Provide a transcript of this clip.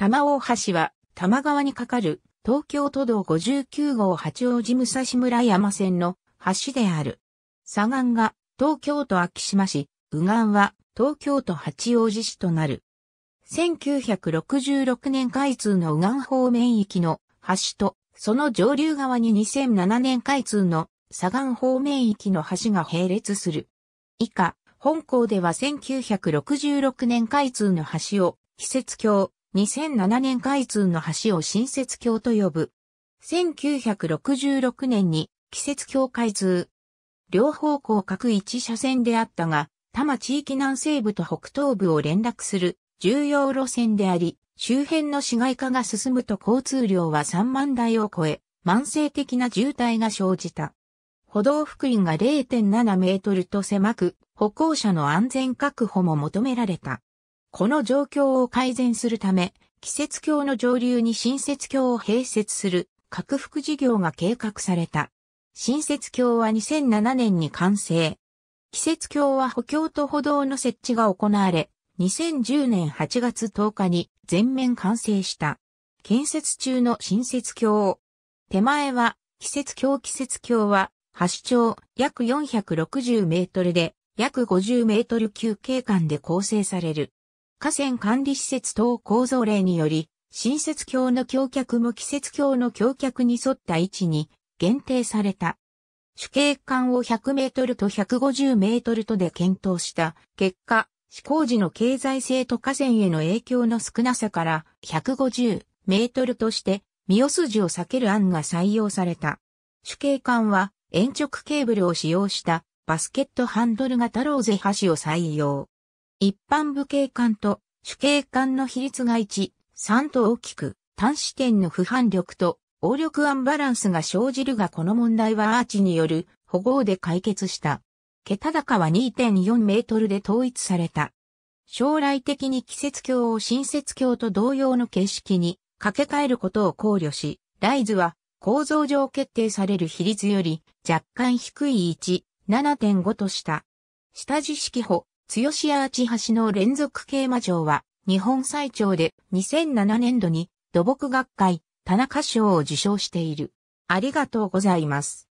玉大橋は、玉川に架かる、東京都道59号八王子武蔵村山線の橋である。左岸が東京都秋島市、右岸は東京都八王子市となる。1966年開通の右岸方面域の橋と、その上流側に2007年開通の左岸方面域の橋が並列する。以下、本校では1966年開通の橋を、施設橋、2007年開通の橋を新雪橋と呼ぶ。1966年に季節橋開通。両方向各一車線であったが、多摩地域南西部と北東部を連絡する重要路線であり、周辺の市街化が進むと交通量は3万台を超え、慢性的な渋滞が生じた。歩道幅員が0.7メートルと狭く、歩行者の安全確保も求められた。この状況を改善するため、季節橋の上流に新設橋を併設する拡幅事業が計画された。新設橋は2007年に完成。季節橋は補強と歩道の設置が行われ、2010年8月10日に全面完成した。建設中の新設橋。手前は、季節橋季節橋は、橋長約460メートルで、約50メートル級景観で構成される。河川管理施設等構造例により、新設橋の橋脚も季節橋の橋脚に沿った位置に限定された。主景管を100メートルと150メートルとで検討した結果、施工時の経済性と河川への影響の少なさから150メートルとして、三尾筋を避ける案が採用された。主景管は、延直ケーブルを使用したバスケットハンドル型ローゼ橋を採用。一般部警官と主警官の比率が1、3と大きく、端子点の不反力と、応力アンバランスが生じるがこの問題はアーチによる保護で解決した。桁高は2.4メートルで統一された。将来的に季節橋を新設橋と同様の形式に掛け替えることを考慮し、ライズは構造上決定される比率より若干低い1、7.5とした。下地式歩。強ーチ橋の連続競馬場は、日本最長で2007年度に土木学会、田中賞を受賞している。ありがとうございます。